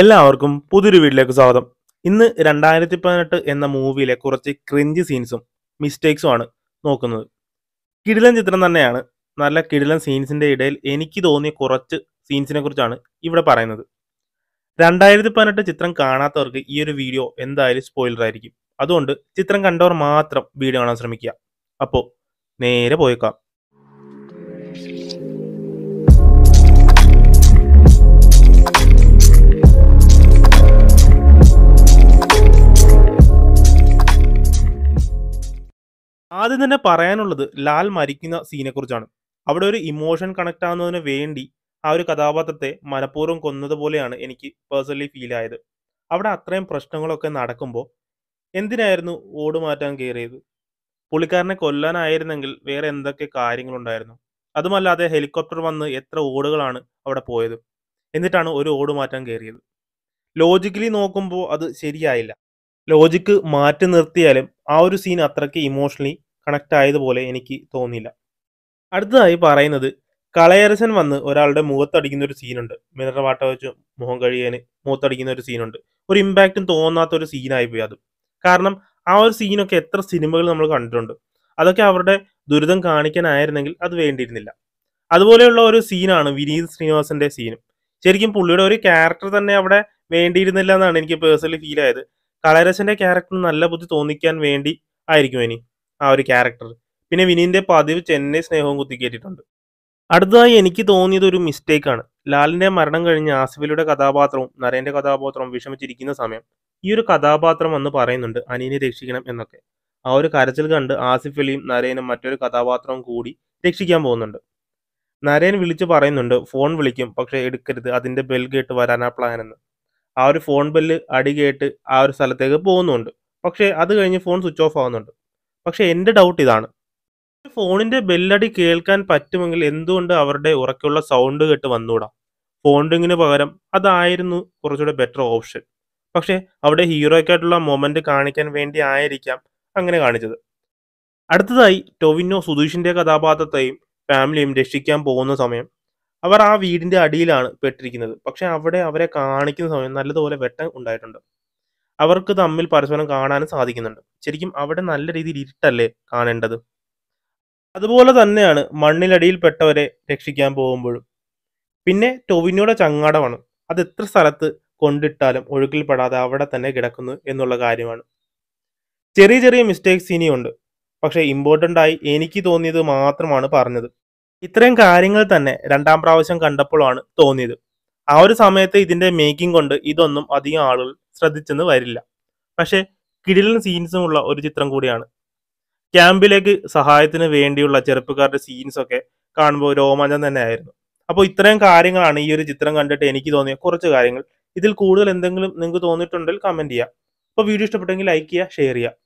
എല്ലാവർക്കും പുതിയൊരു വീട്ടിലേക്ക് സ്വാഗതം ഇന്ന് രണ്ടായിരത്തി പതിനെട്ട് എന്ന മൂവിയിലെ കുറച്ച് ക്രിഞ്ച് സീൻസും മിസ്റ്റേക്സും ആണ് നോക്കുന്നത് കിടിലൻ ചിത്രം തന്നെയാണ് നല്ല കിടിലൻ സീൻസിൻ്റെ ഇടയിൽ എനിക്ക് തോന്നിയ കുറച്ച് സീൻസിനെ കുറിച്ചാണ് ഇവിടെ പറയുന്നത് രണ്ടായിരത്തി പതിനെട്ട് ചിത്രം കാണാത്തവർക്ക് ഈ ഒരു വീഡിയോ എന്തായാലും സ്പോയിലറായിരിക്കും അതുകൊണ്ട് ചിത്രം കണ്ടവർ മാത്രം വീഡിയോ കാണാൻ ശ്രമിക്കുക അപ്പോൾ നേരെ പോയേക്കാം ആദ്യം തന്നെ പറയാനുള്ളത് ലാൽ മരിക്കുന്ന സീനെ കുറിച്ചാണ് അവിടെ ഒരു ഇമോഷൻ കണക്ട് ആവുന്നതിന് വേണ്ടി ആ ഒരു കഥാപാത്രത്തെ മനഃപൂർവ്വം കൊന്നതുപോലെയാണ് എനിക്ക് പേഴ്സണലി ഫീൽ ആയത് അവിടെ അത്രയും പ്രശ്നങ്ങളൊക്കെ നടക്കുമ്പോൾ എന്തിനായിരുന്നു ഓട് മാറ്റാൻ കയറിയത് പുള്ളിക്കാരനെ കൊല്ലാനായിരുന്നെങ്കിൽ വേറെ എന്തൊക്കെ കാര്യങ്ങളുണ്ടായിരുന്നു അതുമല്ലാതെ ഹെലികോപ്റ്റർ വന്ന് എത്ര ഓടുകളാണ് അവിടെ പോയത് എന്നിട്ടാണ് ഒരു ഓട് മാറ്റാൻ കയറിയത് ലോജിക്കലി നോക്കുമ്പോൾ അത് ശരിയായില്ല ലോജിക്ക് മാറ്റി നിർത്തിയാലും ആ ഒരു സീൻ അത്രയ്ക്ക് ഇമോഷണലി കണക്റ്റ് ആയതുപോലെ എനിക്ക് തോന്നിയില്ല അടുത്തതായി പറയുന്നത് കളയരസൻ വന്ന് ഒരാളുടെ മുഖത്തടിക്കുന്ന ഒരു സീനുണ്ട് മിനറ വാട്ട വെച്ച് മുഖം കഴിയാൻ മുഖത്തടിക്കുന്ന ഒരു സീനുണ്ട് ഒരു ഇമ്പാക്റ്റും തോന്നാത്ത ഒരു സീനായി പോയി അത് കാരണം ആ ഒരു സീനൊക്കെ എത്ര സിനിമകൾ നമ്മൾ കണ്ടിട്ടുണ്ട് അതൊക്കെ അവരുടെ ദുരിതം കാണിക്കാനായിരുന്നെങ്കിൽ അത് വേണ്ടിയിരുന്നില്ല അതുപോലെയുള്ള ഒരു സീനാണ് വിനീത് ശ്രീനിവാസന്റെ സീനും ശരിക്കും പുള്ളിയുടെ ഒരു ക്യാരക്ടർ തന്നെ അവിടെ വേണ്ടിയിരുന്നില്ല എന്നാണ് എനിക്ക് പേഴ്സണലി ഫീൽ ആയത് കളരസിന്റെ ക്യാരക്ടർ നല്ല ബുദ്ധി തോന്നിക്കാൻ വേണ്ടി ആയിരിക്കും ഇനി ആ ഒരു ക്യാരക്ടർ പിന്നെ വിനീന്റെ പതിവ് ചെന്നൈ സ്നേഹവും കുത്തിക്കേറ്റിട്ടുണ്ട് അടുത്തതായി എനിക്ക് തോന്നിയത് ഒരു മിസ്റ്റേക്കാണ് ലാലിന്റെ മരണം കഴിഞ്ഞ് ആസിഫിലയുടെ കഥാപാത്രവും നരേന്റെ കഥാപാത്രവും വിഷമിച്ചിരിക്കുന്ന സമയം ഈ ഒരു കഥാപാത്രം എന്ന് പറയുന്നുണ്ട് അനിയനെ രക്ഷിക്കണം എന്നൊക്കെ ആ ഒരു കരച്ചിൽ കണ്ട് ആസിഫലിയും നരേനും മറ്റൊരു കഥാപാത്രവും കൂടി രക്ഷിക്കാൻ പോകുന്നുണ്ട് നരേൻ വിളിച്ച് പറയുന്നുണ്ട് ഫോൺ വിളിക്കും പക്ഷെ എടുക്കരുത് അതിന്റെ ബെൽ കേട്ട് വരാനാ പ്ലാൻ എന്ന് ആ ഒരു ഫോൺ ബെല്ല് കേട്ട് ആ ഒരു സ്ഥലത്തേക്ക് പോകുന്നുണ്ട് പക്ഷേ അത് കഴിഞ്ഞ് ഫോൺ സ്വിച്ച് ഓഫ് ആവുന്നുണ്ട് പക്ഷേ എൻ്റെ ഡൗട്ട് ഇതാണ് ഫോണിൻ്റെ ബെല്ലടി കേൾക്കാൻ പറ്റുമെങ്കിൽ എന്തുകൊണ്ട് അവരുടെ ഉറക്കുള്ള സൗണ്ട് കേട്ട് വന്നുകൂടാ ഫോണ്ടിങ്ങിന് പകരം അതായിരുന്നു കുറച്ചുകൂടെ ബെറ്റർ ഓപ്ഷൻ പക്ഷേ അവിടെ ഹീറോയ്ക്കായിട്ടുള്ള മൊമെൻറ്റ് കാണിക്കാൻ വേണ്ടി ആയിരിക്കാം അങ്ങനെ കാണിച്ചത് അടുത്തതായി ടൊവിനോ സുധീഷിൻ്റെ കഥാപാത്രത്തെയും ഫാമിലിയും രക്ഷിക്കാൻ പോകുന്ന സമയം അവർ ആ വീടിന്റെ അടിയിലാണ് പെട്ടിരിക്കുന്നത് പക്ഷെ അവിടെ അവരെ കാണിക്കുന്ന സമയം നല്ലതുപോലെ വെട്ടം ഉണ്ടായിട്ടുണ്ട് അവർക്ക് തമ്മിൽ പരസ്പരം കാണാനും സാധിക്കുന്നുണ്ട് ശരിക്കും അവിടെ നല്ല രീതിയിൽ ഇരുട്ടല്ലേ കാണേണ്ടത് അതുപോലെ തന്നെയാണ് മണ്ണിലടിയിൽപ്പെട്ടവരെ രക്ഷിക്കാൻ പോകുമ്പോഴും പിന്നെ ടൊവിനോടെ ചങ്ങാടമാണ് അത് എത്ര സ്ഥലത്ത് കൊണ്ടിട്ടാലും ഒഴുക്കിൽപ്പെടാതെ അവിടെ തന്നെ കിടക്കുന്നു എന്നുള്ള കാര്യമാണ് ചെറിയ ചെറിയ മിസ്റ്റേക്സ് ഇനിയുണ്ട് പക്ഷേ ഇമ്പോർട്ടൻ്റ് ആയി എനിക്ക് തോന്നിയത് മാത്രമാണ് പറഞ്ഞത് ഇത്രയും കാര്യങ്ങൾ തന്നെ രണ്ടാം പ്രാവശ്യം കണ്ടപ്പോഴാണ് തോന്നിയത് ആ ഒരു സമയത്ത് ഇതിന്റെ മേക്കിംഗ് കൊണ്ട് ഇതൊന്നും അധികം ആളുകൾ ശ്രദ്ധിച്ചെന്ന് വരില്ല പക്ഷേ കിടിലൻ സീൻസും ഉള്ള ഒരു ചിത്രം കൂടിയാണ് ക്യാമ്പിലേക്ക് സഹായത്തിന് വേണ്ടിയുള്ള ചെറുപ്പക്കാരുടെ സീൻസ് ഒക്കെ കാണുമ്പോൾ രോമാഞ്ചം ആയിരുന്നു അപ്പോൾ ഇത്രയും കാര്യങ്ങളാണ് ഈ ഒരു ചിത്രം കണ്ടിട്ട് എനിക്ക് തോന്നിയ കുറച്ച് കാര്യങ്ങൾ ഇതിൽ കൂടുതൽ എന്തെങ്കിലും നിങ്ങൾക്ക് തോന്നിയിട്ടുണ്ടെങ്കിൽ കമൻറ്റ് ചെയ്യാം അപ്പോൾ വീഡിയോ ഇഷ്ടപ്പെട്ടെങ്കിൽ ലൈക്ക് ചെയ്യുക ഷെയർ ചെയ്യുക